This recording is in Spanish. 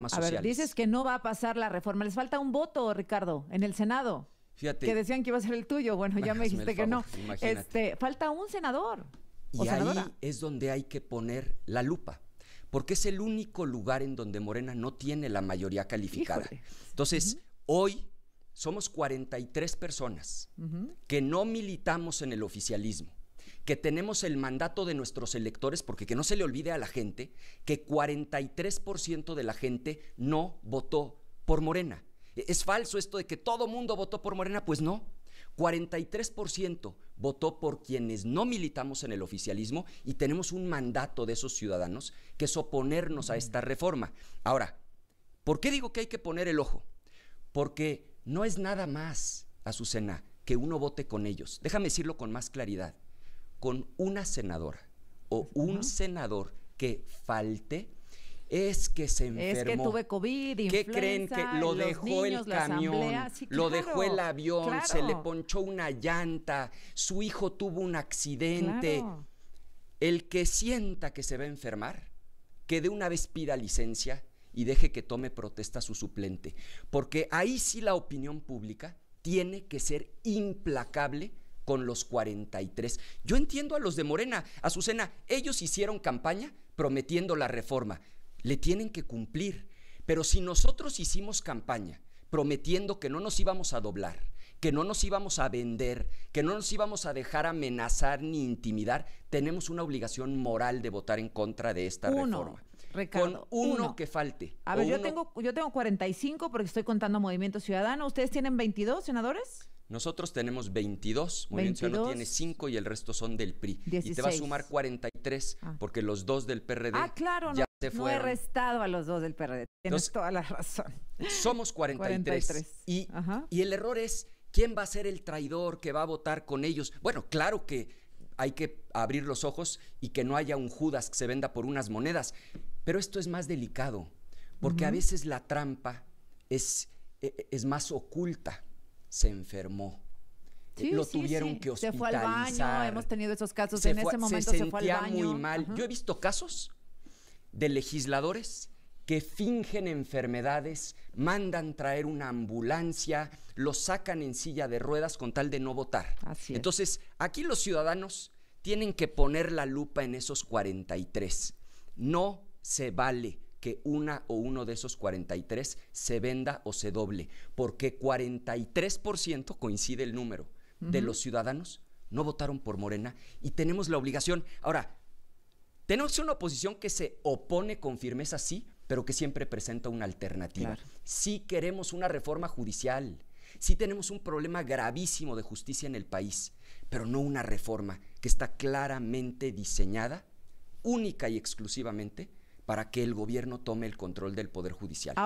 a ver, dices que no va a pasar la reforma. Les falta un voto, Ricardo, en el Senado. Fíjate. Que decían que iba a ser el tuyo. Bueno, ya me dijiste que no. Este, falta un senador. Y ahí es donde hay que poner la lupa. Porque es el único lugar en donde Morena no tiene la mayoría calificada. Entonces, hoy somos 43 personas que no militamos en el oficialismo que tenemos el mandato de nuestros electores, porque que no se le olvide a la gente que 43% de la gente no votó por Morena. E, es falso esto de que todo mundo votó por Morena, pues no. 43% votó por quienes no militamos en el oficialismo y tenemos un mandato de esos ciudadanos que es oponernos a esta reforma. Ahora, ¿por qué digo que hay que poner el ojo? Porque no es nada más, Azucena, que uno vote con ellos. Déjame decirlo con más claridad con una senadora o un senador que falte, es que se enfermó. Es que tuve COVID, ¿Qué creen que lo dejó el camión? lo dejó el avión, se le ponchó una llanta, su hijo tuvo un accidente. El que sienta que se va a enfermar, que de una vez pida licencia y deje que tome protesta su suplente, porque ahí sí la opinión pública tiene que ser implacable con los 43. Yo entiendo a los de Morena, Azucena, ellos hicieron campaña prometiendo la reforma, le tienen que cumplir, pero si nosotros hicimos campaña prometiendo que no nos íbamos a doblar, que no nos íbamos a vender, que no nos íbamos a dejar amenazar ni intimidar, tenemos una obligación moral de votar en contra de esta reforma. Con uno, que falte. A ver, yo, tengo, yo tengo 45 porque estoy contando Movimiento Ciudadano. ¿Ustedes tienen 22 senadores? Nosotros tenemos 22, Movimiento tiene 5 y el resto son del PRI. Y te va a sumar 43 ah. porque los dos del PRD ah, ya se fueron. No he restado a los dos del PRD, tienes toda la razón. Somos 43. Y, el error es, ¿quién va a ser el traidor que va a votar con ellos? Bueno, claro que hay que abrir los ojos y que no haya un Judas que se venda por unas monedas. Pero esto es más delicado, porque a veces la trampa es, e, e, es más oculta se enfermó. Eh, lo tuvieron que hospitalizar. Se fue al hemos tenido esos casos. en ese momento se, muy mal. Yo he visto casos de legisladores que fingen enfermedades, mandan traer una ambulancia, lo sacan en silla de ruedas con tal de no votar. Entonces, aquí los ciudadanos tienen que poner la lupa en esos 43. No se vale una o uno de esos 43 se venda o se doble, porque 43% coincide el número de los ciudadanos no votaron por Morena y tenemos la obligación. Ahora, tenemos una oposición que se opone con firmeza, sí, pero que siempre presenta una alternativa. Si Sí queremos una reforma judicial, sí tenemos un problema gravísimo de justicia en el país, pero no una reforma que está claramente diseñada única y exclusivamente para que el gobierno tome el control del Poder Judicial.